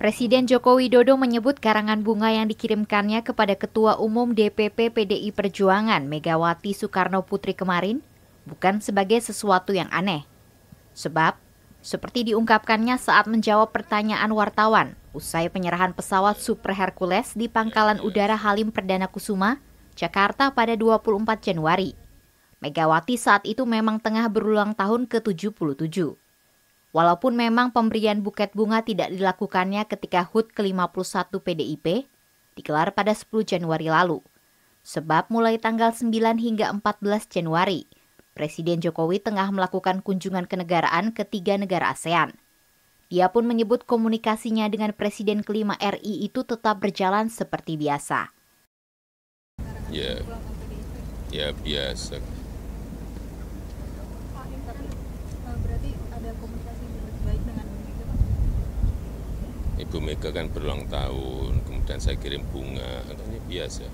Presiden Joko Widodo menyebut karangan bunga yang dikirimkannya kepada Ketua Umum DPP PDI Perjuangan Megawati Soekarno Putri kemarin bukan sebagai sesuatu yang aneh. Sebab, seperti diungkapkannya saat menjawab pertanyaan wartawan usai penyerahan pesawat Super Hercules di Pangkalan Udara Halim Perdana Kusuma, Jakarta pada 24 Januari. Megawati saat itu memang tengah berulang tahun ke-77. Walaupun memang pemberian buket bunga tidak dilakukannya ketika HUT ke-51 PDIP digelar pada 10 Januari lalu. Sebab mulai tanggal 9 hingga 14 Januari, Presiden Jokowi tengah melakukan kunjungan kenegaraan ke tiga negara ASEAN. Dia pun menyebut komunikasinya dengan Presiden kelima RI itu tetap berjalan seperti biasa. Ya, ya biasa Ibu Mega kan berulang tahun, kemudian saya kirim bunga, katanya biasa. Ya.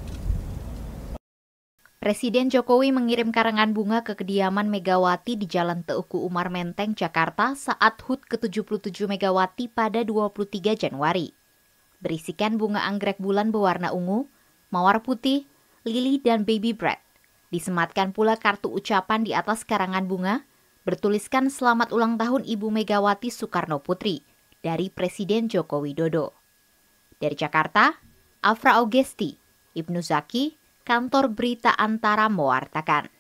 Presiden Jokowi mengirim karangan bunga ke kediaman Megawati di Jalan Teuku Umar Menteng, Jakarta saat HUT ke-77 Megawati pada 23 Januari. Berisikan bunga anggrek bulan berwarna ungu, mawar putih, lili, dan baby bread. Disematkan pula kartu ucapan di atas karangan bunga, bertuliskan selamat ulang tahun Ibu Megawati Soekarno Putri dari Presiden Joko Widodo. Dari Jakarta, Afra Augesti, Ibnu Zaki, Kantor Berita Antara mewartakan.